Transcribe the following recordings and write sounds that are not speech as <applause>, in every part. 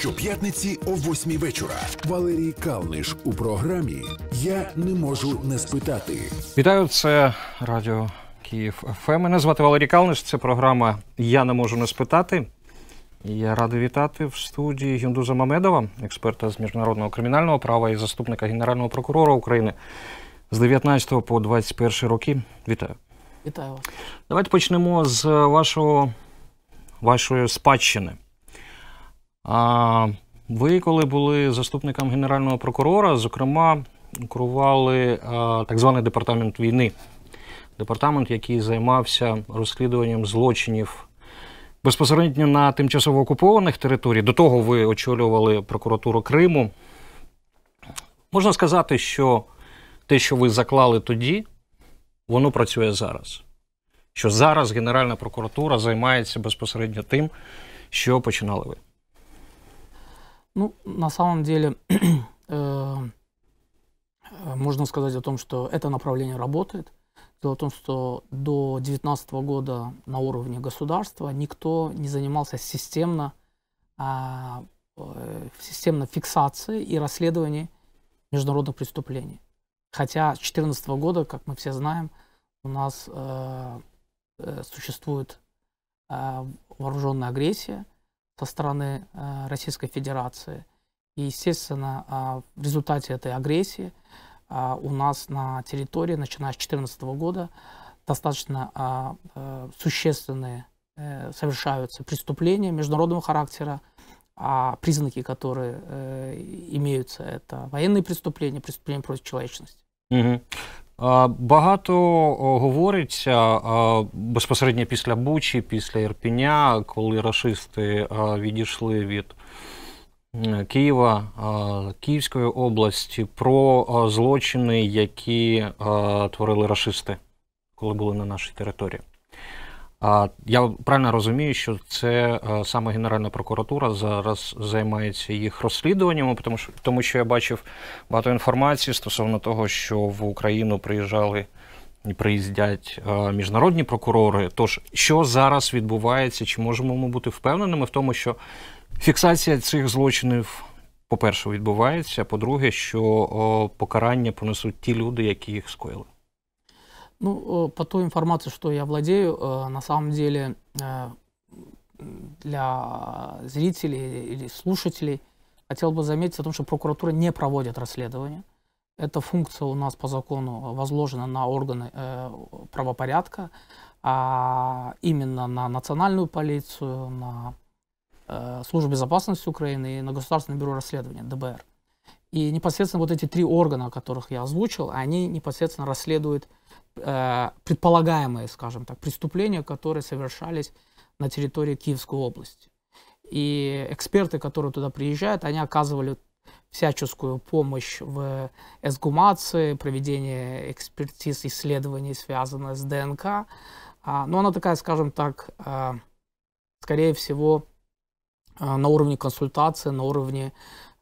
Щоп'ятниці о восьмій вечора. Валерій Калниш у програмі Я не можу не спитати. Вітаю, це радіо Київ ФМ. Ем. Мене звати Валерій Калниш. Це програма Я не можу не спитати. Я радий вітати в студії Юндуза Мамедова, експерта з міжнародного кримінального права і заступника генерального прокурора України з 19 по 21 роки. Вітаю. Вітаю вас. Давайте почнемо з вашого, вашої спадщини. А ви, коли були заступником генерального прокурора, зокрема, курували а, так званий департамент війни, департамент, який займався розслідуванням злочинів безпосередньо на тимчасово окупованих територіях. До того ви очолювали прокуратуру Криму. Можна сказати, що те, що ви заклали тоді, воно працює зараз. Що зараз Генеральна прокуратура займається безпосередньо тим, що починали ви. Ну, на самом деле, <clears throat> э, э, можно сказать о том, что это направление работает. Дело в том, что до 2019 года на уровне государства никто не занимался системно, а, э, системно фиксацией и расследованием международных преступлений. Хотя с 2014 года, как мы все знаем, у нас э, существует э, вооруженная агрессия – со стороны э, Российской Федерации. И, естественно, а, в результате этой агрессии а, у нас на территории, начиная с 2014 года, достаточно а, э, существенные э, совершаются преступления международного характера, а признаки, которые имеются, это военные преступления, преступления против человечности. Угу. Багато говориться безпосередньо після Бучі, після Ірпіня, коли расисти відійшли від Києва, Київської області, про злочини, які творили расисти, коли були на нашій території. Я правильно розумію, що це е, саме Генеральна прокуратура зараз займається їх розслідуванням, тому що тому що я бачив багато інформації стосовно того, що в Україну приїжджали і приїздять е, міжнародні прокурори. Тож, що зараз відбувається, чи можемо ми бути впевненими в тому, що фіксація цих злочинів, по-перше, відбувається, а по-друге, що покарання понесуть ті люди, які їх скоїли? Ну, э, по той информации, что я владею, э, на самом деле э, для зрителей или слушателей хотел бы заметить о том, что прокуратура не проводит расследование. Эта функция у нас по закону возложена на органы правопорядка, а именно на национальную полицию, на Службу безопасности Украины и на Государственное бюро расследования, ДБР. И непосредственно вот эти три органа, о которых я озвучил, они непосредственно расследуют э, предполагаемые, скажем так, преступления, которые совершались на территории Киевской области. И эксперты, которые туда приезжают, они оказывали всяческую помощь в эсгумации, проведении экспертиз, исследований, связанных с ДНК. А, но она такая, скажем так, э, скорее всего, э, на уровне консультации, на уровне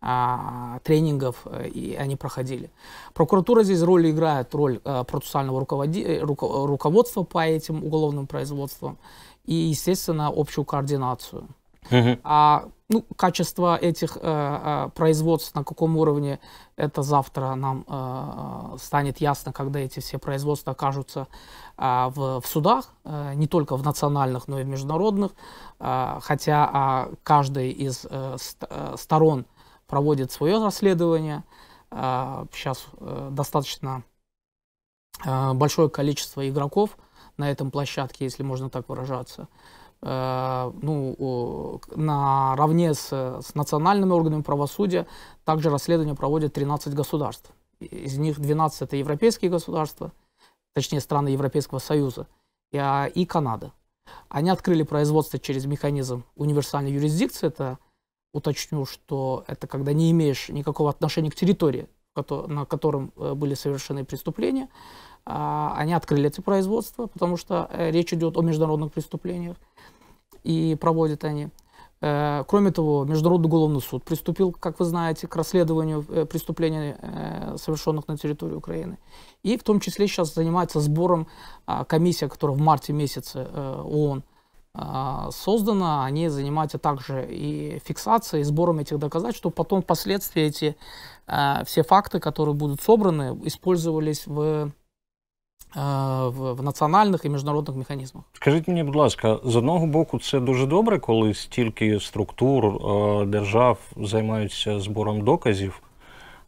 а, тренингов э, и они проходили. Прокуратура здесь роль играет, роль а, процессуального руководи, э, руко, руководства по этим уголовным производствам и, естественно, общую координацию. Uh-huh. А ну, качество этих э, производств, на каком уровне, это завтра нам э, станет ясно, когда эти все производства окажутся э, в, в судах, э, не только в национальных, но и в международных, э, хотя э, каждая из э, ст, э, сторон проводит свое расследование. А, сейчас э, достаточно э, большое количество игроков на этом площадке, если можно так выражаться. Э, ну, наравне с, с национальными органами правосудия также расследование проводят 13 государств. Из них 12 это европейские государства, точнее страны Европейского Союза а, и Канада. Они открыли производство через механизм универсальной юрисдикции, это уточню, что это когда не имеешь никакого отношения к территории, на котором э, были совершены преступления. А, они открыли эти производства, потому что э, речь идет о международных преступлениях, и проводят они. Э, кроме того, Международный уголовный суд приступил, как вы знаете, к расследованию преступлений, совершенных на территории Украины. И в том числе сейчас занимается сбором а, комиссия, которая в марте месяце ООН Создана, они занимаются также и фиксацией, и сбором этих доказательств, чтобы потом впоследствии эти все факты, которые будут собраны, использовались в В, в національних і міжнародних механізмах, скажіть мені, будь ласка, з одного боку, це дуже добре, коли стільки структур держав займаються збором доказів,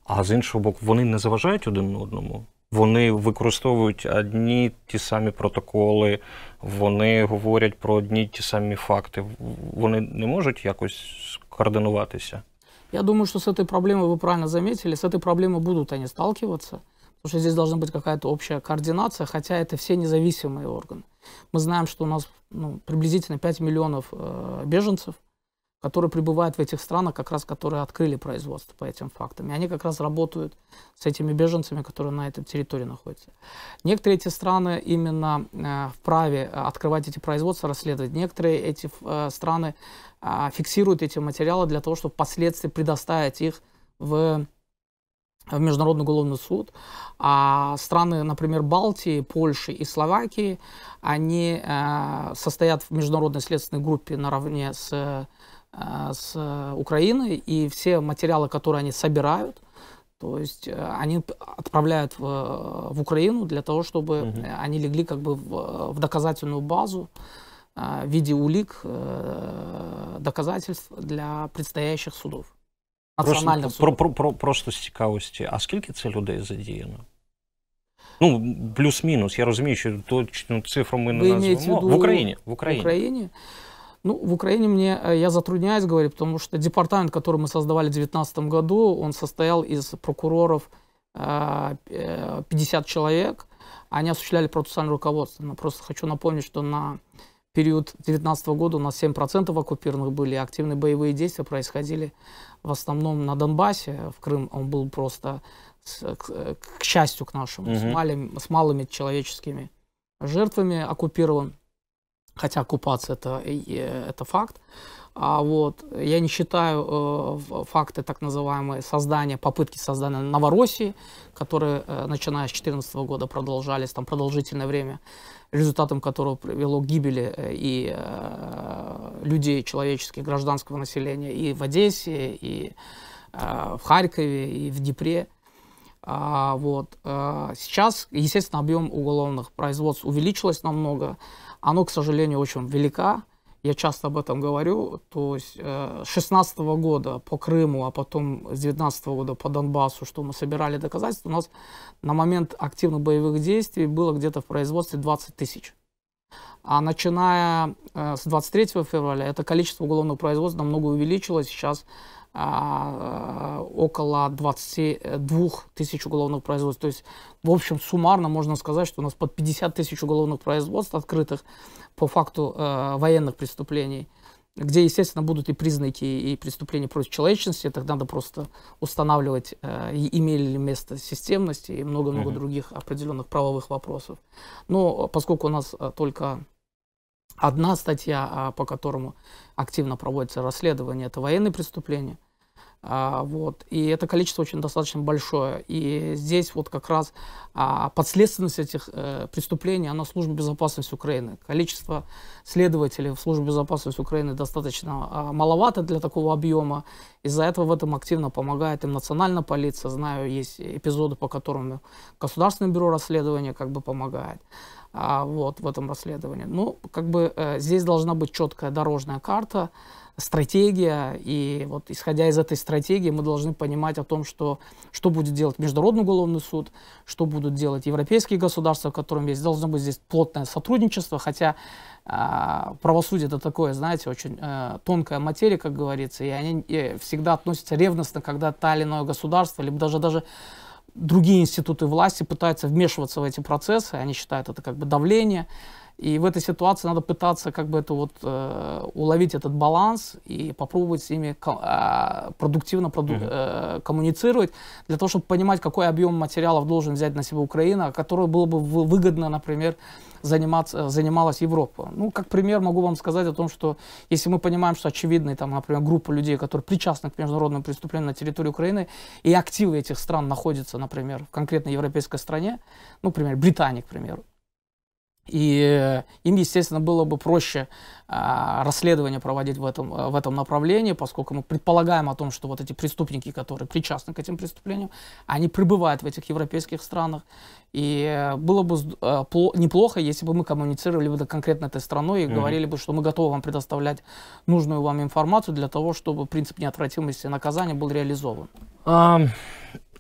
а з іншого боку, вони не заважають один одному. Вони використовують одні ті самі протоколи, вони говорять про одні ті самі факти. Вони не можуть якось координуватися. Я думаю, что с этой проблемой вы правильно заметили, с этой проблемой будут они сталкиваться, потому что здесь должна быть какая-то общая координация, хотя это все независимые органы. Мы знаем, что у нас ну, приблизительно 5 миллионов э, беженцев, которые пребывают в этих странах, как раз которые открыли производство по этим фактам. И они как раз работают с этими беженцами, которые на этой территории находятся. Некоторые эти страны именно э, вправе э, открывать эти производства, расследовать. Некоторые эти э, страны э, фиксируют эти материалы для того, чтобы впоследствии предоставить их в в Международный уголовный суд, а страны, например, Балтии, Польши и Словакии, они э, состоят в международной следственной группе наравне с а, с э, Украины, и все материалы, которые они собирают, то есть э, они отправляют в, э, в Украину для того, чтобы угу. они легли как бы в, в доказательную базу а, в виде улик, доказательств для предстоящих судов. Національних просто, судів. Про, про, просто з цікавості, а сколько це людей задіяно? Ну, плюс минус я розумію, что точну цифру мы не назвемо. В Украине. В Україні. В Україні. Ну, в Украине мне, э, я затрудняюсь говорить, потому что департамент, который мы создавали в 2019 году, он состоял из прокуроров 50 э, э, человек. Они осуществляли процессуальное руководство. Но просто хочу напомнить, что на период 2019 года у нас 7% оккупированных были, активные боевые действия происходили в основном на Донбассе, в Крым он был просто, к, к счастью к нашему, угу. с, малыми, с малыми человеческими жертвами оккупирован хотя оккупация это, э, это факт. А вот, я не считаю э, факты так называемые создания, попытки создания Новороссии, которые, э, начиная с 2014 года, продолжались там продолжительное время, результатом которого привело к гибели э, и э, людей, человеческих, гражданского населения и в Одессе, и э, в Харькове, и в Днепре. А, вот. Э, сейчас, естественно, объем уголовных производств увеличилось намного оно, к сожалению, очень велика. Я часто об этом говорю. То есть э, с 16 года по Крыму, а потом с 19 года по Донбассу, что мы собирали доказательства, у нас на момент активных боевых действий было где-то в производстве 20 тысяч. А начиная э, с 23 февраля это количество уголовного производства намного увеличилось. Сейчас а, э, около 22 э, тысяч уголовных производств. То есть, в общем, суммарно можно сказать, что у нас под 50 тысяч уголовных производств открытых по факту э, военных преступлений, где, естественно, будут и признаки и преступления против человечности, тогда надо просто устанавливать, э, имели ли место системность и много-много mm-hmm. других определенных правовых вопросов. Но э, поскольку у нас только Одна статья, а, по которому активно проводится расследование, это военные преступления. А, вот. И это количество очень достаточно большое. И здесь вот как раз а, подследственность этих э, преступлений, она служба безопасности Украины. Количество следователей в службе безопасности Украины достаточно маловато для такого объема. Из-за этого в этом активно помогает им национальная полиция. Знаю, есть эпизоды, по которым Государственное бюро расследования как бы помогает а, вот, в этом расследовании. Ну, как бы э, здесь должна быть четкая дорожная карта, стратегия, и вот исходя из этой стратегии мы должны понимать о том, что, что будет делать Международный уголовный суд, что будут делать европейские государства, в котором есть, должно быть здесь плотное сотрудничество, хотя э, правосудие это такое, знаете, очень э, тонкая материя, как говорится, и они э, всегда относятся ревностно, когда та или иное государство, либо даже, даже другие институты власти пытаются вмешиваться в эти процессы, они считают это как бы давление, и в этой ситуации надо пытаться как бы это вот э, уловить этот баланс и попробовать с ними э, продуктивно проду э, коммуницировать для того, чтобы понимать, какой объем материалов должен взять на себя Украина, а который было бы выгодно, например, заниматься, занималась Европа. Ну, как пример могу вам сказать о том, что если мы понимаем, что очевидные, там, например, группа людей, которые причастны к международным преступлениям на территории Украины, и активы этих стран находятся, например, в конкретной европейской стране, ну, например, Британии, к примеру, и э, им, естественно, было бы проще а, расследование проводить в этом, в этом направлении, поскольку мы предполагаем о том, что вот эти преступники, которые причастны к этим преступлениям, они пребывают в этих европейских странах. И э, было бы э, неплохо, если бы мы коммуницировали бы конкретно этой страной и mm-hmm. говорили бы, что мы готовы вам предоставлять нужную вам информацию для того, чтобы принцип неотвратимости наказания был реализован. А,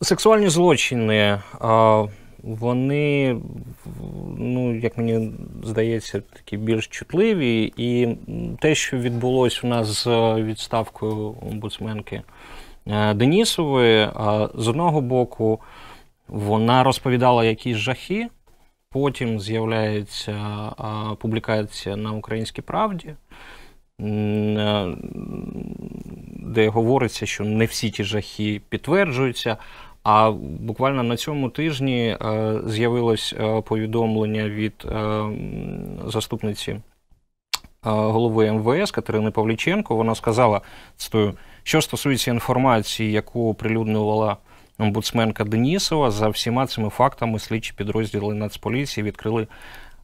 сексуальные злочины. А вони, ну, як мені здається, такі більш чутливі. І те, що відбулося у нас з е, відставкою омбудсменки е, Денісової, е, з одного боку, вона розповідала якісь жахи. Потім з'являється публікація на Українській правді, де говориться, що не всі ті жахи підтверджуються. А буквально на цьому тижні е, з'явилось е, повідомлення від е, заступниці голови МВС Катерини Павліченко. Вона сказала, цитую, що стосується інформації, яку оприлюднювала омбудсменка Денісова, за всіма цими фактами слідчі підрозділи Нацполіції відкрили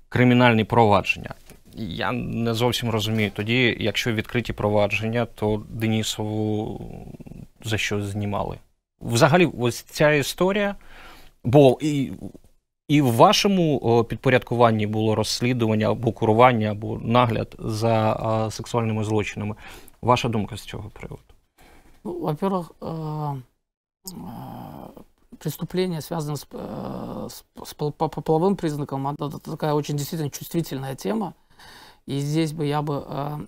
кримінальні провадження. Я не зовсім розумію. Тоді, якщо відкриті провадження, то Денісову за що знімали? взагалі, ось ця історія, бо і і в вашому підпорядкуванні було розслідування або курування, або нагляд за сексуальними злочинами. Ваша думка з цього приводу? Ну, во-первых, э, э, преступление связано э, с, с, по, половым признакам. Это такая очень действительно чувствительная тема. И здесь бы я бы э,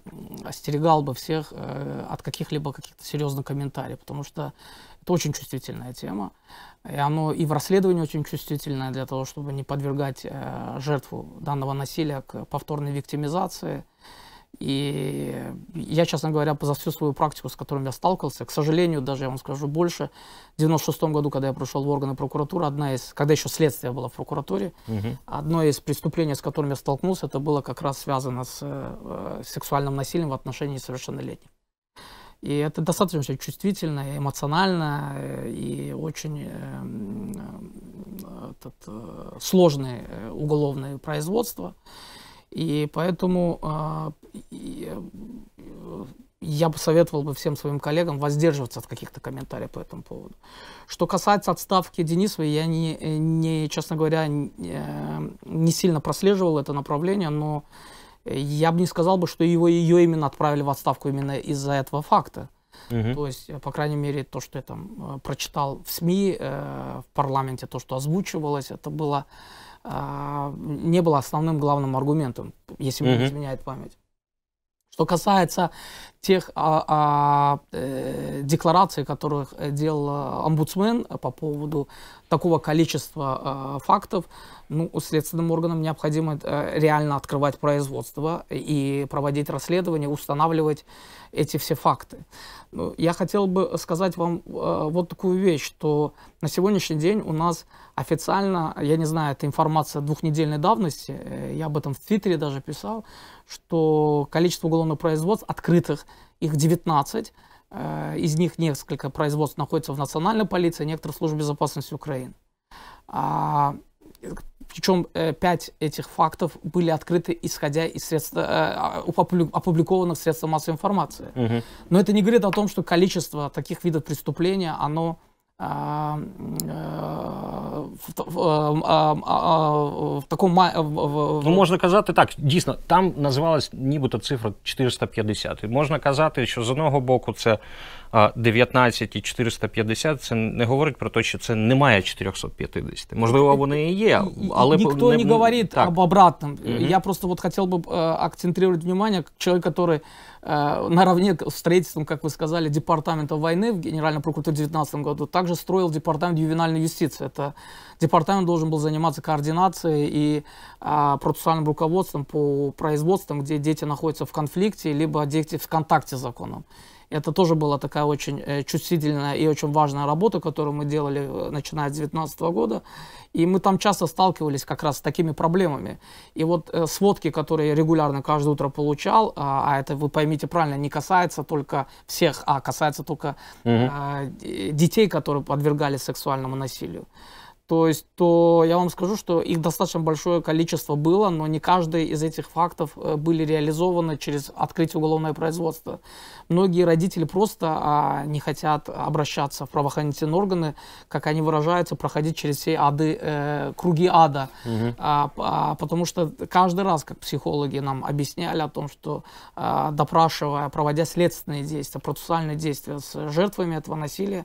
остерегал бы всех от каких-либо каких-то серьезных комментариев, потому что это очень чувствительная тема. И оно и в расследовании очень чувствительное для того, чтобы не подвергать э, жертву данного насилия к повторной виктимизации. И я, честно говоря, за всю свою практику, с которой я сталкивался, к сожалению, даже я вам скажу больше, в 96 году, когда я пришел в органы прокуратуры, одна из, когда еще следствие было в прокуратуре, угу. одно из преступлений, с которым я столкнулся, это было как раз связано с э, сексуальным насилием в отношении совершеннолетних. И это достаточно чувствительно, эмоционально э, и очень эм, этот, э, сложное э, уголовное производство. И поэтому я бы советовал бы всем своим коллегам воздерживаться от каких-то комментариев по этому поводу. Что касается отставки Денисовой, я, не, не, честно говоря, не сильно прослеживал это направление, но я бы не сказал бы, что его, ее именно отправили в отставку именно из-за этого факта. Угу. То есть, э, по крайней мере, то, что я там э, прочитал в СМИ, э, в парламенте, то, что озвучивалось, это было э, не было основным главным аргументом, если угу. мне не изменяет память. Что касается тех а, а, э, деклараций, которых э, делал э, омбудсмен по поводу такого количества а, фактов, ну, следственным органам необходимо реально открывать производство и проводить расследование, устанавливать эти все факты. Ну, я хотел бы сказать вам вот такую вещь, что на сегодняшний день у нас официально, я не знаю, это информация двухнедельной давности, э, я об этом в Твиттере даже писал, что количество уголовных производств открытых, их 19, э, из них несколько производств находится в национальной полиции, некоторых служб безопасности Украины. А, Причем э, пять этих фактов были открыты, исходя из средств, опубликованных средств массовой информации. Угу. Но это не говорит о том, что количество таких видов преступления, оно в такому Ну, можна казати так. Дійсно, там називалась нібито цифра 450. Можна казати, що з одного боку це. а 19 і 450, це не говорить про те, що це немає 450. Можливо, ну, вони і є, але Никто не, не говорит так. об обратном. Mm-hmm. Я просто вот хотел бы э, акцентрировать внимание человек, который э, наравне с строительством, как вы сказали, департамента войны в Генеральной прокуратуре в 2019 году, также строил департамент ювенальной юстиции. Это департамент должен был заниматься координацией и а, процессуальным руководством по производствам, где дети находятся в конфликте, либо дети в контакте с законом. Это тоже была такая очень э, чувствительная и очень важная работа, которую мы делали э, начиная с 2019 года. И мы там часто сталкивались как раз с такими проблемами. И вот э, сводки, которые я регулярно каждое утро получал, а, а это, вы поймите правильно, не касается только всех, а касается только угу. детей, которые подвергались сексуальному насилию то есть, то я вам скажу, что их достаточно большое количество было, но не каждый из этих фактов э, были реализованы через открытие уголовного производства. Многие родители просто а, не хотят обращаться в правоохранительные органы, как они выражаются, проходить через все ады, э, круги ада. Угу. А, а, потому что каждый раз, как психологи нам объясняли о том, что а, допрашивая, проводя следственные действия, процессуальные действия с жертвами этого насилия,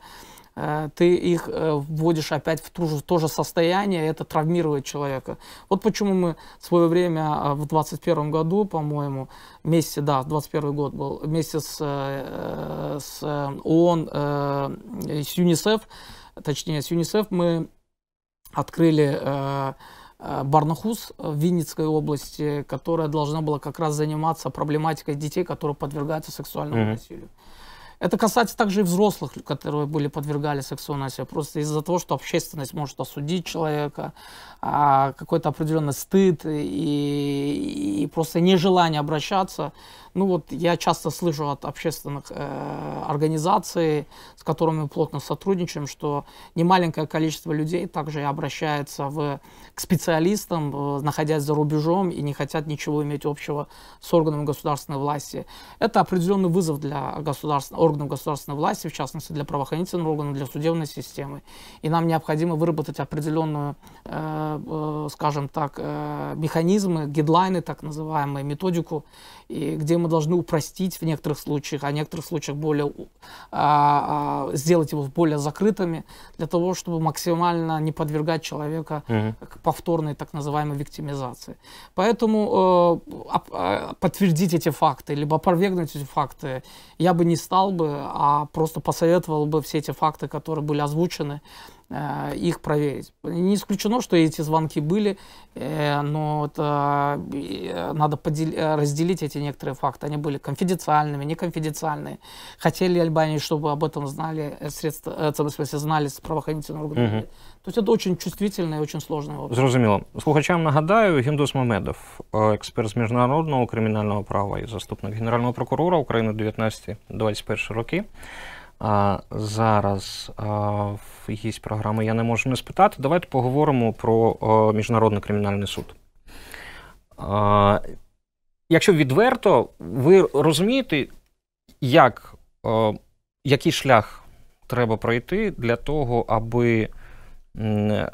Э, ты их э, вводишь опять в, ту же, то же состояние, это травмирует человека. Вот почему мы в свое время, э, в 21 году, по-моему, вместе, да, 21 год был, вместе с, с ООН, с ЮНИСЕФ, точнее, с ЮНИСЕФ мы открыли Барнахус в Винницкой области, которая должна была как раз заниматься проблематикой детей, которые подвергаются сексуальному mm-hmm. насилию. Это касается также и взрослых, которые были подвергали сексуальному насилию, просто из-за того, что общественность может осудить человека, а какой-то определенный стыд и, и просто нежелание обращаться. Ну вот я часто слышу от общественных э, организаций, с которыми мы плотно сотрудничаем, что немаленькое количество людей также и обращается в, к специалистам, э, находясь за рубежом, и не хотят ничего иметь общего с органами государственной власти. Это определенный вызов для государственного органов государственной власти, в частности для правоохранительных органов, для судебной системы. И нам необходимо выработать определенную, э, э, скажем так, э, механизмы, гидлайны, так называемые, методику, и где мы должны упростить в некоторых случаях, а в некоторых случаях более, сделать его более закрытыми, для того, чтобы максимально не подвергать человека к повторной так называемой виктимизации. Поэтому подтвердить эти факты, либо опровергнуть эти факты, я бы не стал бы, а просто посоветовал бы все эти факты, которые были озвучены, Э, их проверить. Не исключено, что эти звонки были, э, но это, э, надо разделить эти некоторые факты. Они были конфиденциальными, неконфиденциальные. Хотели Альбании, чтобы об этом знали средства, в смысле, знали правоохранительні органи. Угу. Тобто це дуже чувствительне і очень складне вопрос. Зрозуміло. Слухачам нагадаю, Гіндус Мамедов, експерт з міжнародного кримінального права і заступник генерального прокурора України 19-21 роки. а, зараз в якісь програми я не можу не спитати. Давайте поговоримо про о, міжнародний кримінальний суд. А, якщо відверто, ви розумієте, як, о, який шлях треба пройти для того, аби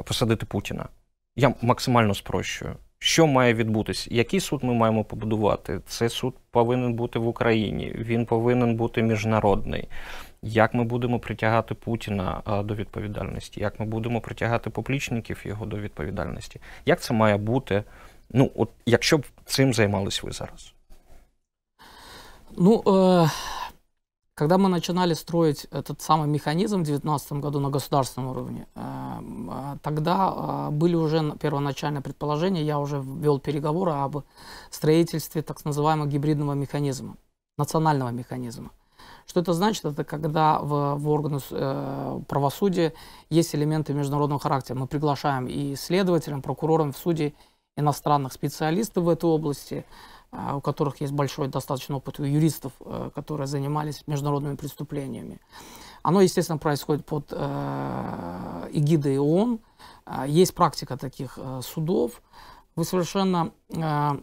посадити Путіна? Я максимально спрощую. Що має відбутися. Який суд ми маємо побудувати? Цей суд повинен бути в Україні, він повинен бути міжнародний. Як ми будемо притягати Путіна до відповідальності? Як ми будемо притягати поплічників його до відповідальності? Як це має бути? Ну, от якщо б цим займались ви зараз? Ну, э, когда мы начинали строить этот самый механизм в 2019 году на государственном уровне, э, э тогда э, были уже первоначальные предположения, я уже вел переговоры об строительстве так называемого гибридного механизма, национального механизма. Что это значит? Это когда в, в органы э, правосудия есть элементы международного характера. Мы приглашаем и следователям, прокурорам в суде иностранных специалистов в этой области, э, у которых есть большой достаточно опыт, у юристов, э, которые занимались международными преступлениями. Оно, естественно, происходит под э, эгидой ООН. Э, есть практика таких э, судов. Вы совершенно... Э,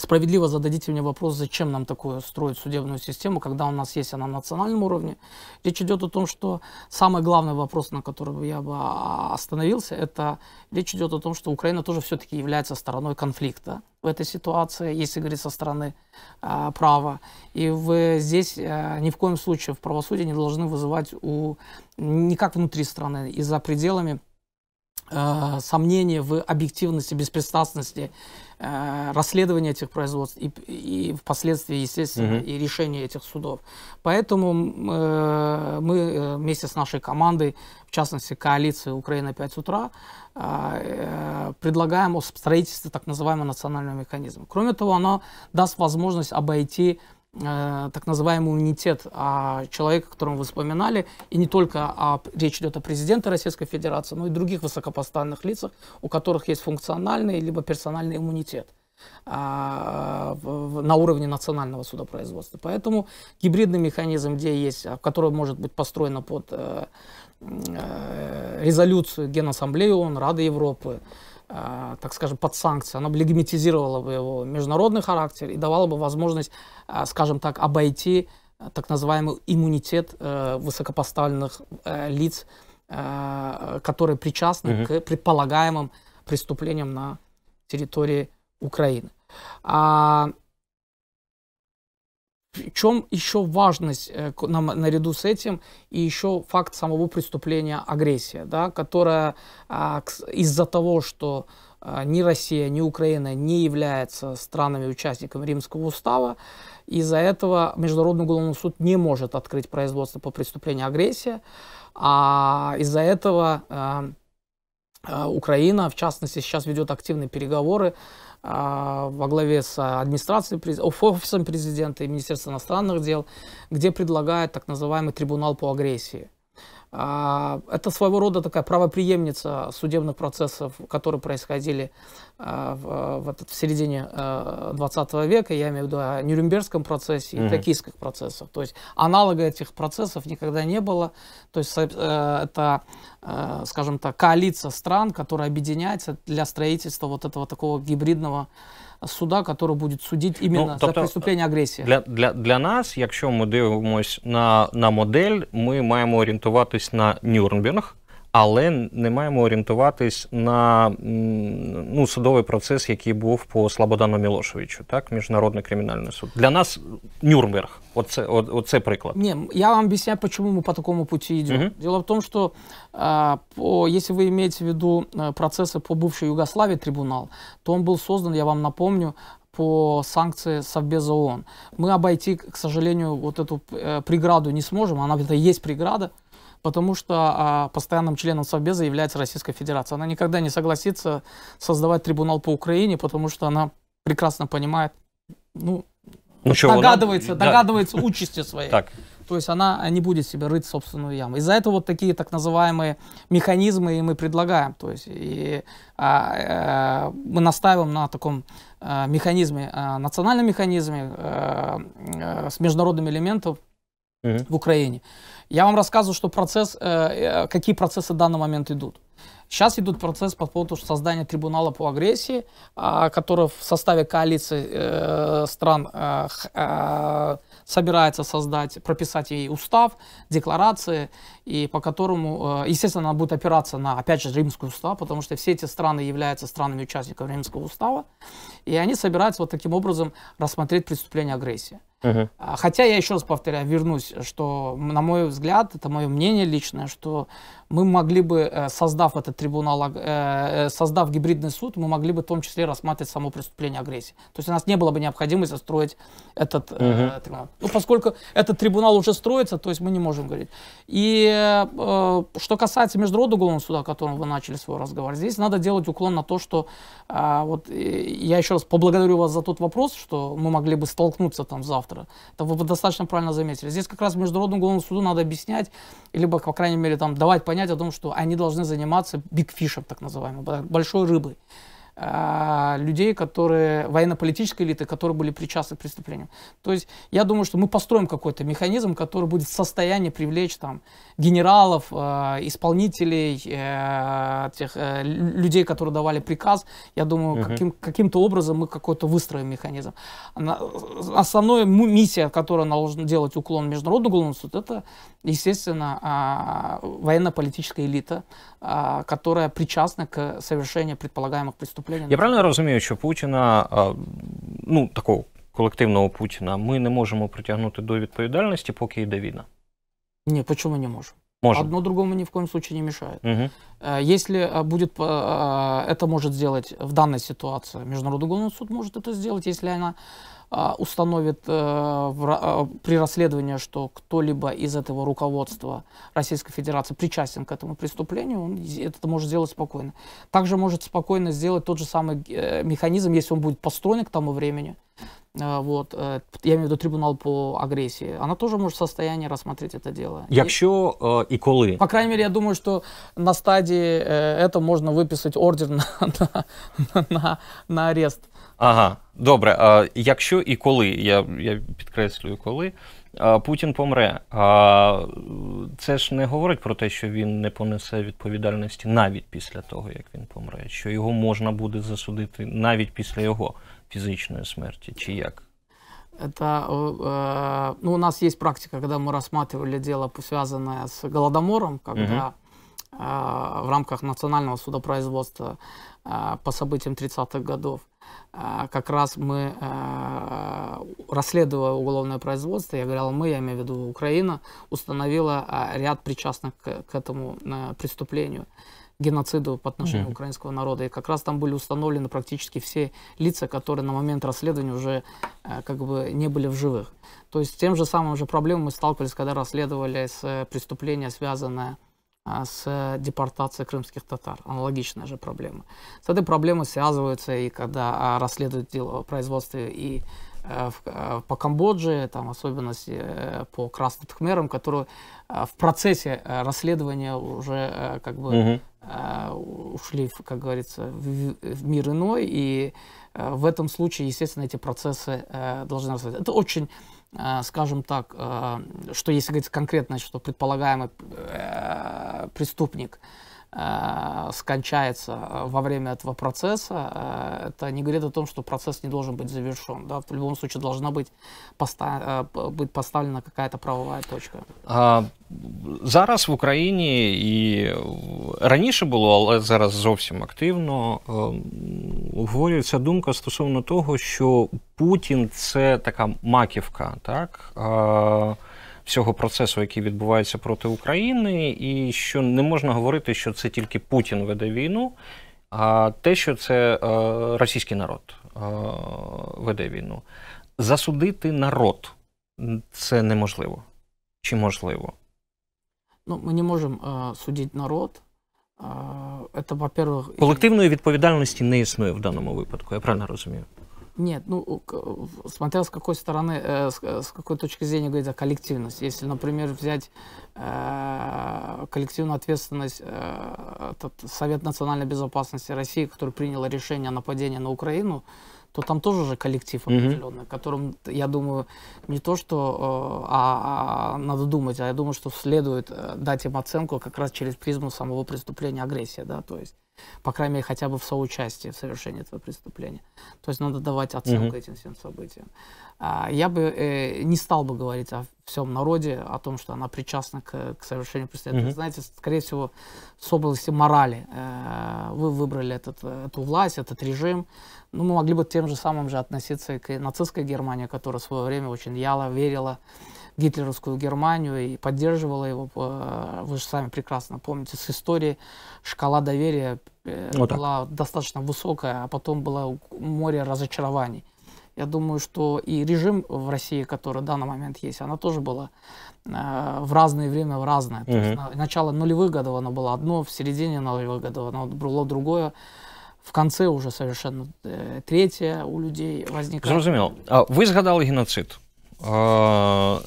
справедливо зададите мне вопрос, зачем нам такое строить судебную систему, когда у нас есть она на национальном уровне. Речь идет о том, что самый главный вопрос, на котором я бы а, остановился, это речь идет о том, что Украина тоже все-таки является стороной конфликта в этой ситуации, если говорить со стороны э, права. И вы здесь э, ни в коем случае в правосудии не должны вызывать у никак внутри страны и за пределами э, сомнения в объективности, беспристрастности Э, расследование этих производств и, и впоследствии, естественно, угу. и решение этих судов. Поэтому э, мы э, вместе с нашей командой, в частности, коалиции «Украина 5 утра», э, э, предлагаем о так называемого национального механизма. Кроме того, оно даст возможность обойти Э, так называемый иммунитет а человека, которого вы вспоминали, и не только о речь идет о президенте Российской Федерации, но и других высокопоставленных лицах, у которых есть функциональный либо персональный иммунитет а, на уровне национального судопроизводства. Поэтому гибридный механизм, где есть, а, который может быть построен под э, э, резолюцию Генассамблеи ООН, Рады Европы, а, так скажем, под санкции, Она бы легимитизировало бы его международный характер и давала бы возможность, а, скажем так, обойти а, так называемый иммунитет э, высокопоставленных э, лиц, э, которые причастны угу. к предполагаемым преступлениям на территории Украины. В чем еще важность э, на, наряду с этим и еще факт самого преступления агрессия, да, которая а, из-за того, что а, ни Россия, ни Украина не являются странами-участниками Римского устава. Из-за этого Международный уголовный суд не может открыть производство по преступлению агрессии. А из-за этого а, Украина, в частности, сейчас ведет активные переговоры а, во главе с администрацией, офисом президента и Министерством иностранных дел, где предлагают так называемый трибунал по агрессии. А, это своего рода такая правоприемница судебных процессов, которые происходили а, в, в, середине 20 э, века, я имею в виду о Нюрнбергском процессе и токийских процессах. То есть аналога этих процессов никогда не было. То есть э, это, э, скажем так, коалиция стран, которая объединяется для строительства вот этого такого гибридного суда, который будет судить ну, именно ну, тобто, за преступление агрессии Для для, для нас, якщо мы дивимося на на модель, мы маємо орієнтуватись на Нюрнберг але не маємо орієнтуватись на ну, судовий процес, який був по Слободану Мілошевичу, так міжнародний кримінальний суд. Для нас Нюрнберг, оце, о, оце приклад. Не, я вам объясняю, почему мы по такому пути идем. Угу. Дело в том, что э, а, по, если вы имеете в виду процессы по бывшей Югославии трибунал, то он был создан, я вам напомню, по санкции Совбеза ООН. Мы обойти, к сожалению, вот эту э, преграду не сможем, она это и есть преграда, потому что а, постоянным членом Совбеза является Российская Федерация. Она никогда не согласится создавать трибунал по Украине, потому что она прекрасно понимает, ну, ну что, догадывается, она... догадывается да. участи своей. Так. То есть она не будет себе рыть собственную яму. Из-за этого вот такие так называемые механизмы и мы предлагаем. То есть и, а, а, мы настаиваем на таком а, механизме, а, национальном механизме а, а, с международным элементом угу. в Украине. Я вам рассказываю, что процесс, э, э, какие процессы в данный момент идут. Сейчас идут процесс по поводу создания трибунала по агрессии, а, который в составе коалиции э, стран собирается создать, прописать ей устав, декларации, и по которому, естественно, она будет опираться на, опять же, Римский устав, потому что все эти страны являются странами участников Римского устава, и они собираются вот таким образом рассмотреть преступление агрессии. Угу. Хотя я еще раз повторяю, вернусь, что, на мой взгляд, это мое мнение личное, что мы могли бы, э, создав этот трибунал, э, э, создав гибридный суд, мы могли бы в том числе рассматривать само преступление агрессии. То есть у нас не было бы необходимости строить этот угу. трибунал. Ну, поскольку этот трибунал уже строится, то есть мы не можем говорить. И что касается Международного уголовного суда, о котором вы начали свой разговор, здесь надо делать уклон на то, что вот я еще раз поблагодарю вас за тот вопрос, что мы могли бы столкнуться там завтра. Это вы достаточно правильно заметили. Здесь как раз Международному уголовному суду надо объяснять, либо, по крайней мере, там давать понять, понять о том, что они должны заниматься бигфишем, так называемым, большой рыбой. А, людей, которые, военно-политической элиты, которые были причастны к преступлениям. То есть я думаю, что мы построим какой-то механизм, который будет в состоянии привлечь там генералов, э, исполнителей, э, тех э, людей, которые давали приказ. Я думаю, угу. каким, каким-то образом мы какой-то выстроим механизм. основная миссия, которую должна делать уклон Международного уголовного суда, это, естественно, э, военно-политическая элита которая причастна к совершению предполагаемых преступлений. Я правильно разумею, что Путина ну такого коллективного Путина мы не можем притягнуть до відповідальності, поки йде війна? Нет, почему не можемо? Можем. Одно другому ни в коем случае не мешает. Угу. Если будет, это может сделать в данной ситуации Международный уголовный суд может это сделать, если она А, установит э, э, при расследовании, что кто-либо из этого руководства Российской Федерации причастен к этому преступлению, он это может сделать спокойно. Также может спокойно сделать тот же самый э, механизм, если он будет построен к тому времени, Вот, я имею в виду трибунал по агрессии, она тоже может в состоянии розглядати это дело. Якщо і, і коли. По крайней мере, я думаю, что на стадії это можно выписать ордер <laughs> на, на, на, на арест. Ага, добре. А Якщо і коли, я я підкреслюю, коли Путін помре, а це ж не говорить про те, що він не понесе відповідальності навіть після того, як він помре, що його можна буде засудити навіть після його фізичної смерті? чи як? Это, э, ну, у нас есть практика, когда мы рассматривали дело, связанное с Голодомором, когда угу. А, в рамках национального судопроизводства а, по событиям 30-х годов а, как раз мы, расследуя уголовное производство, я говорил мы, я имею в виду Украина, установила ряд причастных к этому преступлению геноциду по отношению mm-hmm. украинского народа. И как раз там были установлены практически все лица, которые на момент расследования уже как бы не были в живых. То есть с тем же самым же проблемой мы сталкивались, когда расследовали э, преступление, связанное с а, с депортацией крымских татар. Аналогичная же проблема. С этой проблемой связываются и когда а, расследуют дело о производстве и э, э, по Камбодже, там особенности э, по красным тхмерам, которые в процессе расследования уже как бы угу. ушли, как говорится, в, мир иной, и в этом случае, естественно, эти процессы должны расследовать. Это очень Э, скажем так, э, что если говорить конкретно, что предполагаемый э, преступник – Э, скончается э, во время этого процесса, э, это не говорит о том, что процесс не должен быть завершен. Да? В любом случае должна быть, поста быть поставлена какая-то правовая точка. А, Зараз в Україні і раніше було, але зараз зовсім активно ем, говорюється думка стосовно того, що Путін це така маківка, так всього процесу, який відбувається проти України, і що не можна говорити, що це тільки Путін веде війну, а те, що це е, російський народ е, веде війну. Засудити народ це неможливо. Чи можливо? Ну, ми не можемо е, судити народ. Это, во-первых, колективної відповідальності не існує в даному випадку. Я правильно розумію? Нет, ну, смотря с какой стороны, э, с, э, с какой точки зрения говорить о коллективности. Если, например, взять э, коллективную ответственность э, этот Совет национальной безопасности России, который принял решение о нападении на Украину, то там тоже же коллектив определенный, mm которым, я думаю, не то, что э, а, а, надо думать, а я думаю, что следует э, дать им оценку как раз через призму самого преступления агрессии, да, то есть по крайней мере, хотя бы в соучастии в совершении этого преступления. То есть надо давать оценку mm-hmm. этим всем событиям. А, я бы э, не стал бы говорить о всем народе, о том, что она причастна к, к совершению преступления. Mm-hmm. Знаете, скорее всего, с области морали э, вы выбрали этот, эту власть, этот режим. Ну, мы могли бы тем же самым же относиться к нацистской Германии, которая в свое время очень яло верила гитлеровскую Германию и поддерживала его. Э, вы же сами прекрасно помните с истории. Шкала доверия э, вот была достаточно высокая, а потом было море разочарований. Я думаю, что и режим в России, который в данный момент есть, она тоже была э, в разное время в разное. Угу. То есть, начало нулевых годов она была одно, в середине нулевых годов она было другое. В конце уже совершенно э, третье у людей возникло. Зрозуміло. А ви згадали геноцид?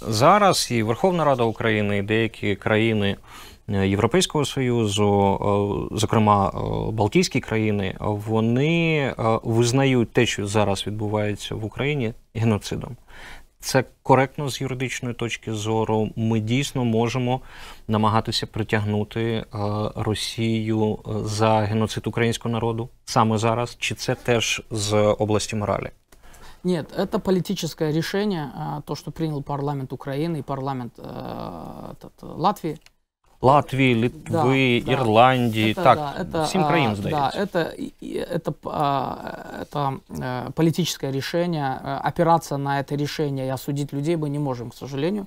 Зараз і Верховна Рада України, і деякі країни е, Європейського Союзу, е, зокрема е, Балтійські країни, вони визнають те, що зараз відбувається в Україні, геноцидом. Це коректно з юридичної точки зору. Ми дійсно можемо намагатися притягнути Росію за геноцид українського народу саме зараз. Чи це теж з області моралі? Нет, это политическое решение, а, то, что принял парламент Украины и парламент э, этот, Латвии. Латвии, Литвы, да, Ирландии, это, так, да, это, всем а, краям, здається. Да, это, это, а, это э, политическое решение, э, опираться на это решение и осудить людей мы не можем, к сожалению.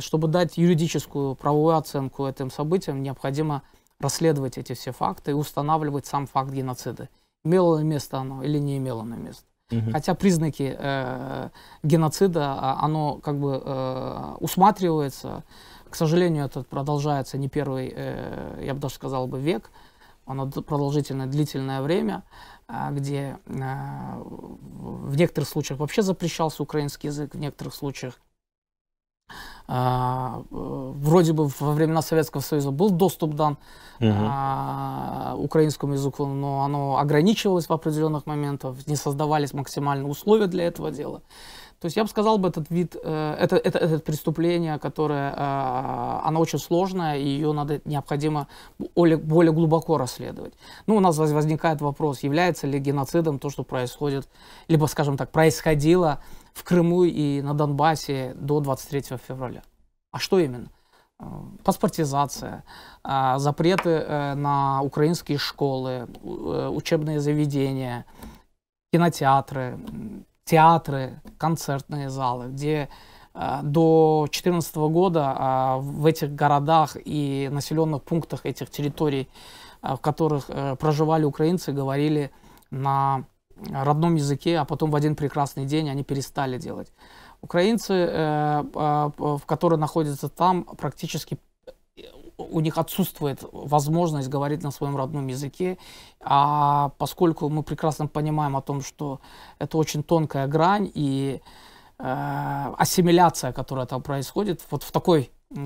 Чтобы дать юридическую правовую оценку этим событиям, необходимо расследовать эти все факты и устанавливать сам факт геноцида. Имело ли место оно или не имело на место. Угу. Хотя признаки э, геноцида, а, оно как бы э, усматривается. К сожалению, это продолжается не первый, э, я бы даже сказал бы, век. Оно продолжительное, длительное время, э, где э, в некоторых случаях вообще запрещался украинский язык, в некоторых случаях а, э, вроде бы во времена Советского Союза был доступ дан угу. а, украинскому языку, но оно ограничивалось в определенных моментах, не создавались максимальные условия для этого дела. То есть я бы сказал, бы этот вид, э, это, это, это преступление, которое, а, оно очень сложное, и ее надо необходимо более глубоко расследовать. Ну, у нас возникает вопрос, является ли геноцидом то, что происходит, либо, скажем так, происходило в Крыму и на Донбассе до 23 февраля. А что именно? Э, паспортизация, э, запреты э, на украинские школы, учебные заведения, кинотеатры, театры, концертные залы, где до 2014 года в этих городах и населенных пунктах этих территорий, в которых проживали украинцы, говорили на родном языке, а потом в один прекрасный день они перестали делать. Украинцы, э, а, которые находятся там, практически у них отсутствует возможность говорить на своем родном языке, а поскольку мы прекрасно понимаем о том, что это очень тонкая грань и э, ассимиляция, которая там происходит, вот в такой э,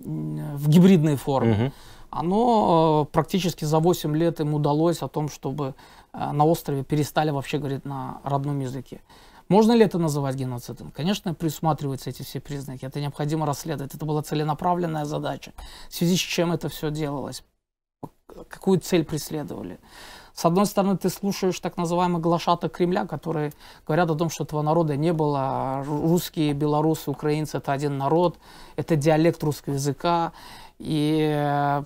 в гибридной форме, угу. оно э, практически за 8 лет им удалось о том, чтобы Э, на острове перестали вообще говорить на родном языке. Можно ли это называть геноцидом? Конечно, присматриваются эти все признаки. Это необходимо расследовать. Это была целенаправленная задача. В связи с чем это все делалось? Какую цель преследовали? С одной стороны, ты слушаешь так называемых глашаток Кремля, которые говорят о том, что этого народа не было. Русские, белорусы, украинцы – это один народ, это диалект русского языка, и э,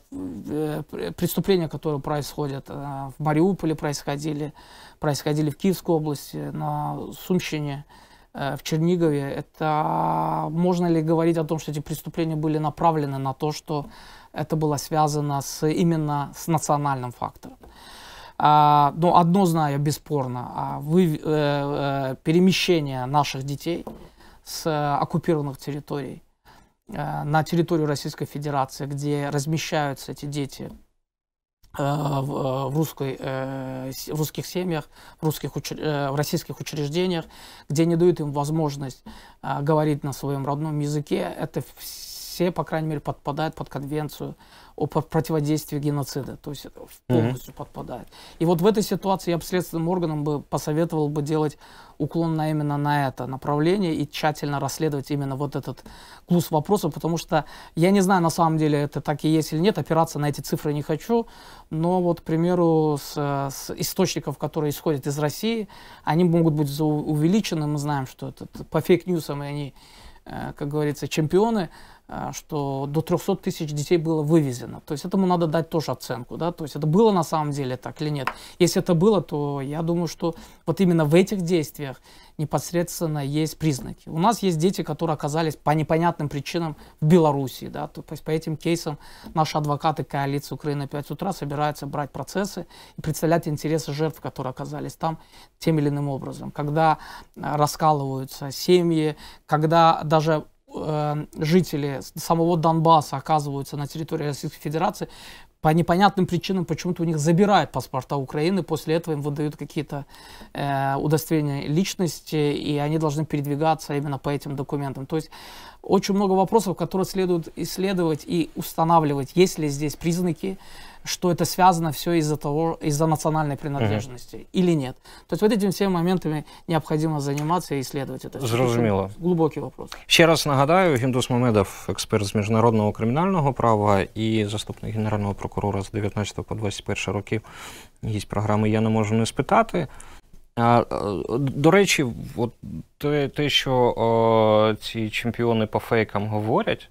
преступления, которые происходят э, в Мариуполе, происходили, происходили в Киевской области, на Сумщине, э, в Чернигове. Это можно ли говорить о том, что эти преступления были направлены на то, что это было связано с, именно с национальным фактором? А, но ну, одно знаю бесспорно, а вы, э, э, перемещение наших детей с оккупированных территорий Э, на территорию Российской Федерации, где размещаются эти дети э, э, в, русской, в русских семьях, в, русских, в российских учреждениях, где не дают им возможность говорить на своем родном языке, это все, по крайней мере, подпадают под конвенцию о противодействии геноцида. То есть полностью mm-hmm. подпадает. И вот в этой ситуации я бы следственным органам бы посоветовал бы делать уклон на именно на это направление и тщательно расследовать именно вот этот клус вопросов, потому что я не знаю, на самом деле это так и есть или нет, опираться на эти цифры не хочу, но вот, к примеру, с, с источников, которые исходят из России, они могут быть увеличены, мы знаем, что это по фейк-ньюсам они, э, как говорится, чемпионы, а, что до 300 тысяч детей было вывезено. То есть этому надо дать тоже оценку, да, то есть это было на самом деле так или нет. Если это было, то я думаю, что вот именно в этих действиях непосредственно есть признаки. У нас есть дети, которые оказались по непонятным причинам в Беларуси, да, то есть по этим кейсам наши адвокаты коалиции Украины 5 утра собираются брать процессы и представлять интересы жертв, которые оказались там тем или иным образом. Когда а, раскалываются семьи, когда даже Эм, жители самого Донбасса оказываются на территории Российской Федерации, по непонятным причинам почему-то у них забирают паспорта Украины, после этого им выдают какие-то э, удостоверения личности, и они должны передвигаться именно по этим документам. То есть очень много вопросов, которые следует исследовать и устанавливать, есть ли здесь признаки что это связано все из-за того, из-за национальной принадлежности угу. или нет. То есть вот этими всеми моментами необходимо заниматися і ісследувати це. Зрозуміло. Глубокий вопрос. Ще раз нагадаю, Гімдус Мамедов, експерт з міжнародного кримінального права і заступник генерального прокурора з 19 по 21 роки гість програми Я не можу не спитати. Е, до речі, от те, те що о, ці чемпіони по фейкам говорять,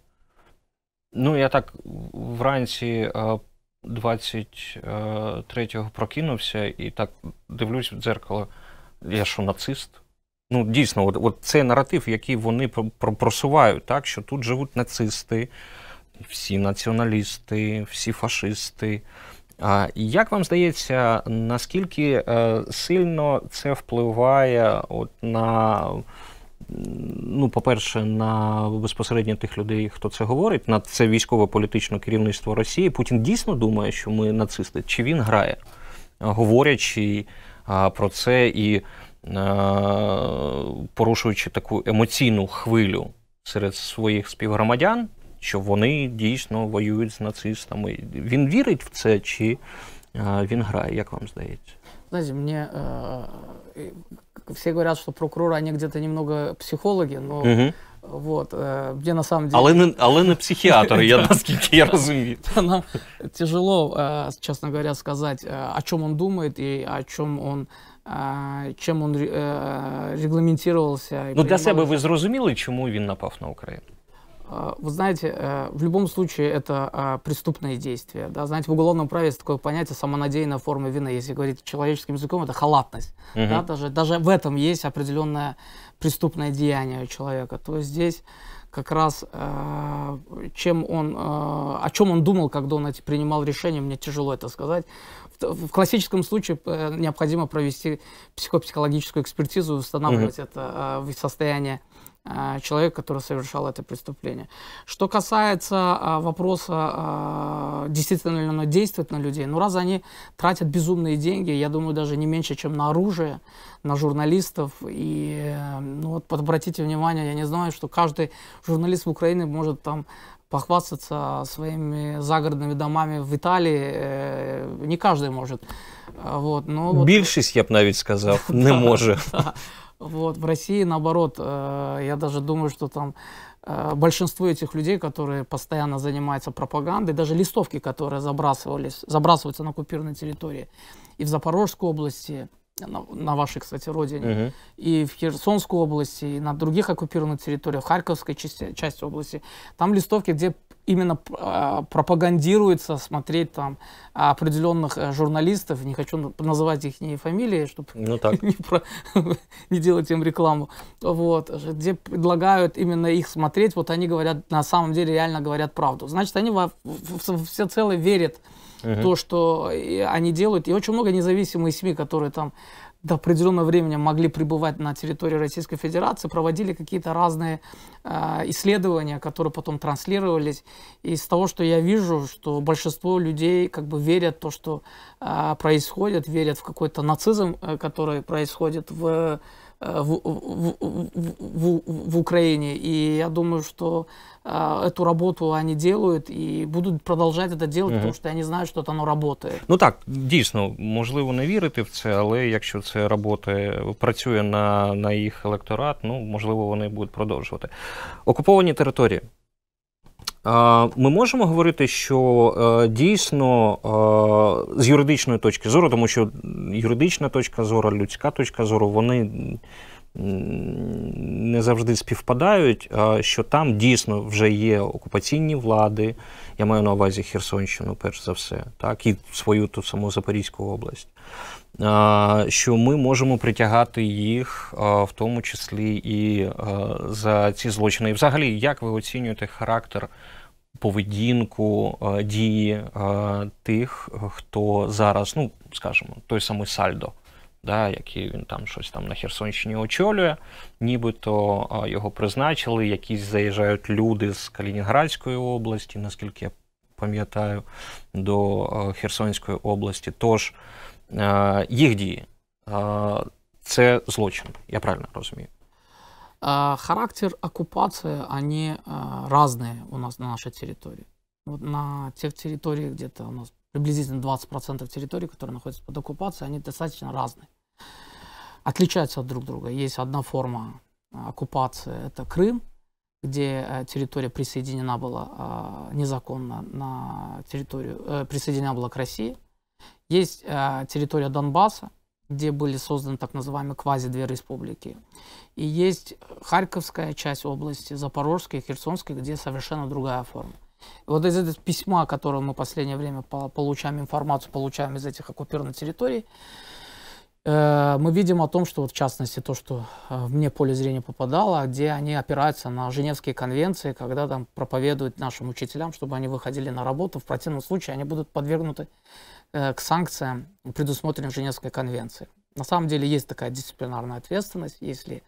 ну я так вранці. Е, 23-го е, прокинувся і так дивлюсь в дзеркало. Я що нацист? Ну, дійсно, от, от цей наратив, який вони просувають, так що тут живуть нацисти, всі націоналісти, всі фашисти. А Як вам здається, наскільки е, сильно це впливає от на ну, по-перше, на безпосередньо тих людей, хто це говорить, на це військово-політичне керівництво Росії. Путін дійсно думає, що ми нацисти? Чи він грає, говорячи про це і порушуючи таку емоційну хвилю серед своїх співгромадян, що вони дійсно воюють з нацистами? Він вірить в це, чи він грає? Як вам здається? Знаете, мне все говорят, что прокуроры, они где-то немного психологи, но угу. Вот, э, где на самом деле... Але не але не психіатри, <laughs> я наскільки я розумію. <laughs> Нам тяжело, е, честно говоря, сказать, е, о чем он думает и о е, чем он чем он регламентировался. Ну для себе ви зрозуміли, чому він напав на Україну? А, вы знаете, э, в любом случае это а, преступные действия. Да? Знаете, в уголовном праве есть такое понятие самонадеянная форма вины. Если говорить человеческим языком, это халатность. Угу. Да? Даже, даже в этом есть определенное преступное деяние у человека. То есть здесь как раз э, чем он, э, о чем он думал, когда он эти принимал решение, мне тяжело это сказать. В классическом случае необходимо провести психопсихологическую экспертизу, устанавливать угу. это состояние Э, человек, который совершал это преступление. Что касается э, вопроса, э, действительно ли оно действует на людей, ну раз они тратят безумные деньги, я думаю, даже не меньше, чем на оружие, на журналистов, и ну вот обратите внимание, я не знаю, что каждый журналист в Украине может там похвастаться своими загородными домами в Италии, Не каждый может. Вот, ну, Більшість, я б навіть сказав, <laughs> не может. Вот. В России, наоборот, э, я даже думаю, что там э, большинство этих людей, которые постоянно занимаются пропагандой, даже листовки, которые забрасывались, забрасываются на оккупированной территории, и в Запорожской области, на, на вашей, кстати, родине, uh и в Херсонской области, и на других оккупированных территориях, в Харьковской части, части области, там листовки, где именно э, пропагандируется смотреть там а, определенных э, журналистов, не хочу называть их фамилии, чтобы ну, так. <laughs> не, про, <laughs> не делать им рекламу, вот, где предлагают именно их смотреть, вот они говорят, на самом деле реально говорят правду. Значит, они во, в, всецело верят угу. то, что они делают. И очень много независимых СМИ, которые там до определенного времени могли пребывать на территории Российской Федерации, проводили какие-то разные э, исследования, которые потом транслировались. И из того, что я вижу, что большинство людей как бы верят в то, что э, происходит, верят в какой-то нацизм, э, который происходит в Е, в, в, в, в Украине. И я думаю, что э, эту работу они делают и будуть продовжувати це делать, угу. тому що вони знають, що воно працює. Ну так дійсно можливо не вірити в це, але якщо це робота е, працює на на їх електорат, ну можливо, вони будуть продовжувати окуповані території. А, ми можемо говорити, що дійсно з юридичної точки зору, тому що юридична точка зору, людська точка зору, вони не завжди співпадають, що там дійсно вже є окупаційні влади. Я маю на увазі Херсонщину, перш за все, так і свою ту саму Запорізьку область. Що ми можемо притягати їх, в тому числі і за ці злочини. І взагалі, як ви оцінюєте характер? Поведінку дії тих, хто зараз, ну скажімо, той самий Сальдо да, які він там щось там на Херсонщині очолює, нібито його призначили, якісь заїжджають люди з Калінінградської області, наскільки я пам'ятаю, до Херсонської області. Тож їх дії це злочин, я правильно розумію. Характер окупації они разные у нас на нашій території. Вот на тих территориях, де у нас приблизно 20% территорий, які знаходяться під окупацією, вони достатньо різні. отличаются от друг друга. Есть одна форма э, оккупации – это Крым, где э, территория присоединена была э, незаконно на территорию, присоединена была к России. Есть территория Донбасса, где были созданы так называемые квази-две республики. И есть Харьковская часть области, Запорожская и Херсонская, где совершенно другая форма. вот из этого письма, которое мы в последнее время получаем информацию, получаем из этих оккупированных территорий, Э, мы видим о том, что, вот в частности, то, что э, в мне поле зрения попадало, где они опираются на Женевские конвенции, когда там проповедуют нашим учителям, чтобы они выходили на работу. В противном случае они будут подвергнуты э, к санкциям, предусмотренным Женевской конвенцией. На самом деле есть такая дисциплинарная ответственность, если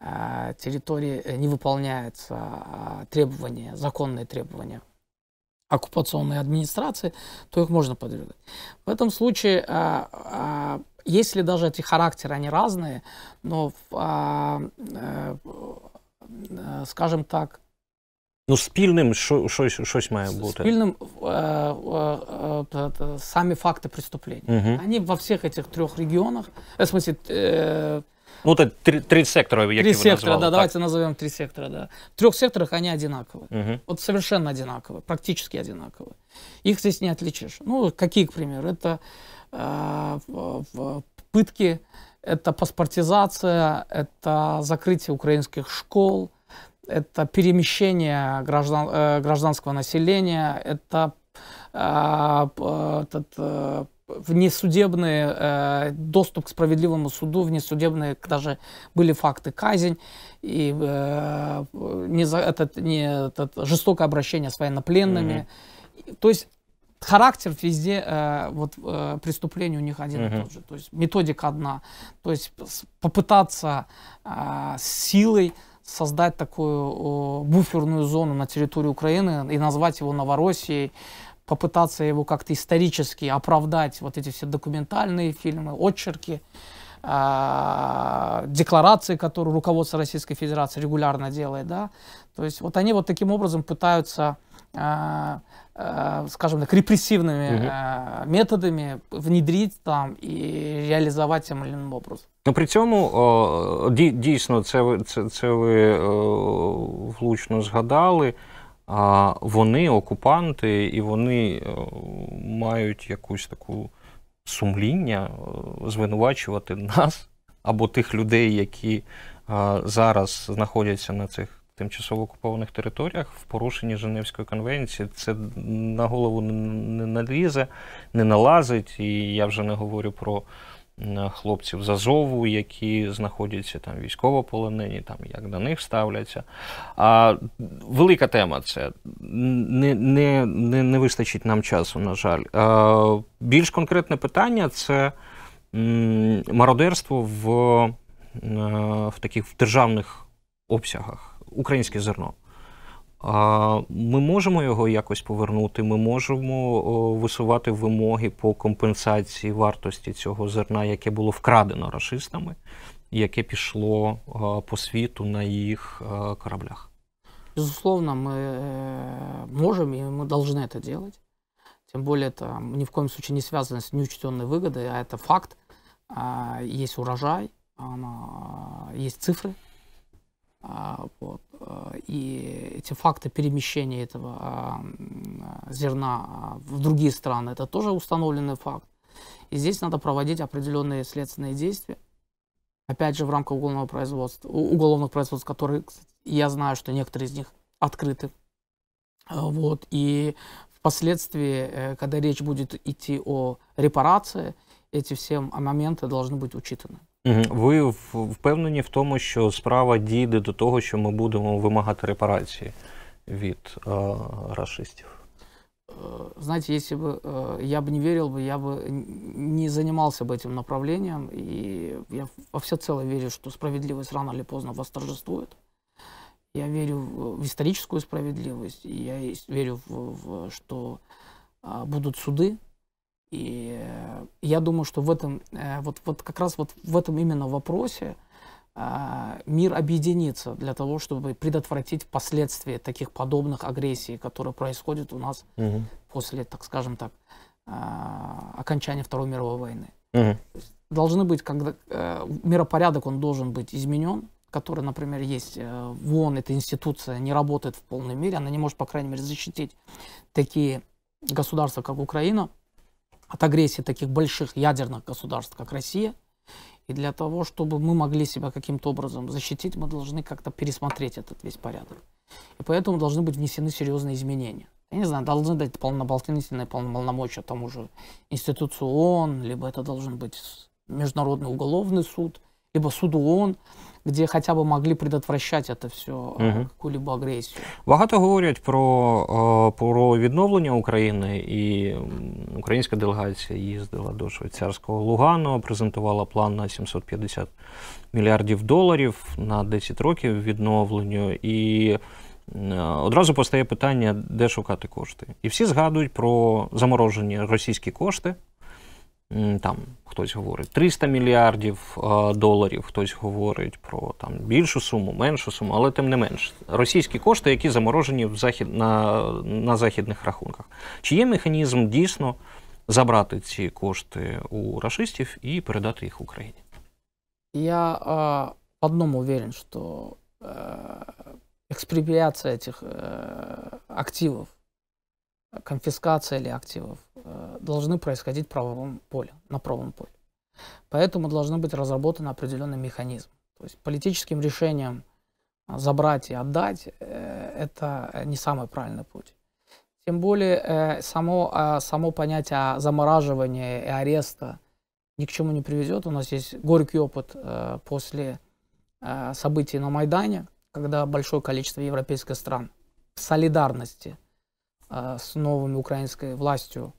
территории не выполняются требования, законные требования оккупационной администрации, то их можно подвергать. В этом случае, а, а, если даже эти характеры, они разные, но, а, э, э, скажем так, Ну, спільним що, щось, щось має бути. Спільним э, э сами факты преступления. Угу. Они во всех этих трех регионах, в смысле, ну, это три, сектора, як Три сектора, назвал, да, так. давайте назовем три сектора, да. В трех секторах они одинаковые. Угу. Вот совершенно одинаковые, практически одинаковые. Их здесь не отличишь. Ну, какие, к примеру, это э, пытки, это паспортизация, это закрытие украинских школ, это перемещение граждан, э, гражданского населения, это э, этот, э, внесудебный э, доступ к справедливому суду, внесудебные даже были факты казнь и э, не за, этот, не, этот, жестокое обращение с военнопленными. Mm-hmm. То есть характер везде э, вот, э, преступлений у них один mm-hmm. и тот же. То есть методика одна. То есть попытаться э, силой создать такую э, буферную зону на территории Украины и назвать его Новороссией, попытаться его как-то исторически оправдать, вот эти все документальные фильмы, отчерки, а, декларации, которые руководство Российской Федерации регулярно делает, да, то есть вот они вот таким образом пытаются, а, а, скажем так, репрессивными угу. методами внедрить там и реализовать тем или иным образом. Но при цьому дійсно це ви це, це ви влучно згадали. а вони окупанти, і вони е, мають якусь таку сумління е, звинувачувати нас або тих людей, які е, зараз знаходяться на цих тимчасово окупованих територіях в порушенні Женевської конвенції. Це на голову не налізе, не налазить, і я вже не говорю про. Е, хлопців з Азову, які знаходяться там військовополонені, там як до них ставляться. А велика тема це не не, не, не вистачить нам часу, на жаль. А, більш конкретне питання це мародерство в, е, в таких в державних обсягах, українське зерно. А ми можемо його якось повернути. Ми можемо висувати вимоги по компенсації вартості цього зерна, яке було вкрадено расистами, яке пішло по світу на їх кораблях. Безусловно, мы е, можемо і ми повинні це делать. Тим більше, это ні в коем случае не зв'язано з неучтенной вигодою, а це факт. є урожай, є цифри. А, вот. А, и эти факты перемещения этого а, зерна в другие страны, это тоже установленный факт. И здесь надо проводить определенные следственные действия. Опять же, в рамках уголовного производства, уголовных производств, которые, кстати, я знаю, что некоторые из них открыты. Вот. И впоследствии, э, когда речь будет идти о репарации, эти все моменты должны быть учитаны. Ви впевнені в тому, що справа дійде до того, що ми будемо вимагати репарації від э, расистів? Е, Знаете, если бы е, я бы не верил я бы не занимался бы этим направлением, и я во всецело верю, что справедливость рано или поздно восторжествует. Я верю в историческую справедливость, и я верю, в, в, что будут суды, И э, я думаю, что в этом, э, вот, вот как раз вот в этом именно вопросе а, мир объединится для того, чтобы предотвратить последствия таких подобных агрессий, которые происходят у нас угу. после, так скажем так, а, окончания Второй мировой войны. Угу. Должны быть, когда э, миропорядок он должен быть изменен, который, например, есть в ООН, эта институция не работает в полной мере, она не может, по крайней мере, защитить такие государства, как Украина, от агрессии таких больших ядерных государств, как Россия. И для того, чтобы мы могли себя каким-то образом защитить, мы должны как-то пересмотреть этот весь порядок. И поэтому должны быть внесены серьезные изменения. Я не знаю, должны дать дополнительные полномочия тому же институцию ООН, либо это должен быть Международный уголовный суд, либо суд ООН. где хотя б могли предотвращати це все угу. Э, какую-либо агресію. Багато говорять про е, про відновлення України, і українська делегація їздила до швейцарського Лугану, презентувала план на 750 мільярдів доларів на 10 років відновленню і. Е, одразу постає питання, де шукати кошти, і всі згадують про заморожені російські кошти там хтось говорить 300 мільярдів е, доларів, хтось говорить про там більшу суму, меншу суму, але тим не менш, російські кошти, які заморожені в захід на, на західних рахунках. Чи є механізм дійсно забрати ці кошти у расистів і передати їх Україні? Я в одном що что э, экспроприация этих э, активов, активів. или активов должны происходить правовом поле, на правом поле. Поэтому должен быть разработан определенный механизм. То есть политическим решением а, забрать и отдать э, это э, не самый правильный путь. Тем более э, само, а, само понятие замораживания и ареста ни к чему не приведет. У нас есть горький опыт после событий на Майдане, когда большое количество европейских стран в солидарности с новыми украинской властью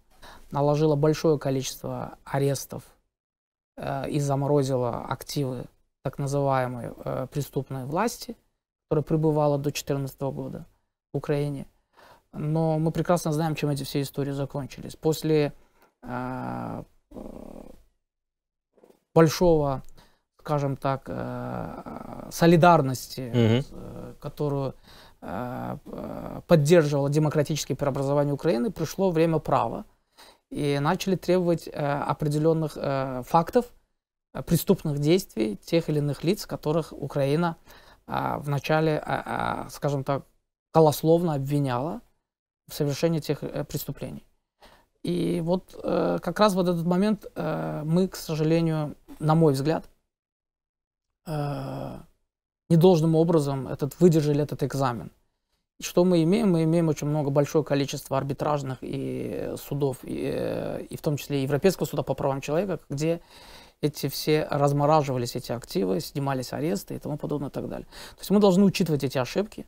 наложила большое количество арестов э, и заморозила активы так называемой э, преступной власти, которая пребывала до 2014 года в Украине. Но мы прекрасно знаем, чем эти все истории закончились. После э, большого, скажем так, э, солидарности, Mm -hmm. которую э, поддерживало демократические преобразования Украины, пришло время права и начали требовать э, определенных э, фактов э, преступных действий тех или иных лиц, которых Украина э, вначале, э, э, скажем так, колословно обвиняла в совершении тех э, преступлений. И вот э, как раз вот этот момент э, мы, к сожалению, на мой взгляд, э, недолжным образом этот, выдержали этот экзамен. Что мы имеем? Мы имеем очень много, большое количество арбитражных и э, судов, и, э, и в том числе Европейского суда по правам человека, где эти все размораживались, эти активы, снимались аресты и тому подобное и так далее. То есть мы должны учитывать эти ошибки,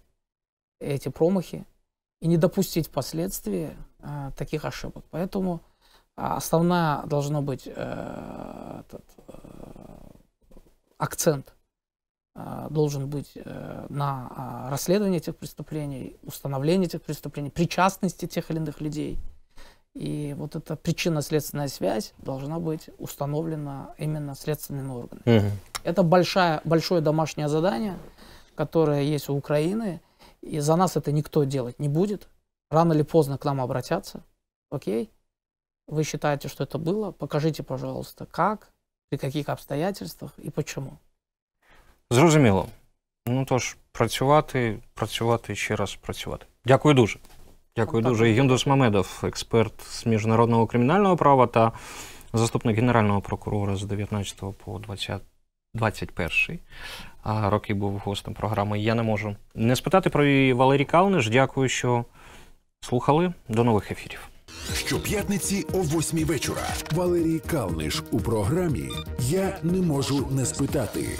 эти промахи и не допустить впоследствии э, таких ошибок. Поэтому а, основная должно быть э, этот, э, акцент – а, должен быть э, на а, расследование этих преступлений, установление этих преступлений, причастности тех или иных людей. И вот эта причинно-следственная связь должна быть установлена именно следственными органами. Угу. Это большое большое домашнее задание, которое есть у Украины. И за нас это никто делать не будет. Рано или поздно к нам обратятся. Окей? Вы считаете, что это было? Покажите, пожалуйста, как, при каких обстоятельствах и почему. Зрозуміло. Ну тож, працювати, працювати ще раз працювати. Дякую дуже. Дякую ну, так, дуже. Так. Гюндус Мамедов, експерт з міжнародного кримінального права та заступник генерального прокурора з 19 по 20, 21 роки був гостем програми. Я не можу не спитати про Валерій Калниш. Дякую, що слухали. До нових ефірів. Щоп'ятниці о восьмій вечора. Валерій Калниш у програмі Я не можу не спитати.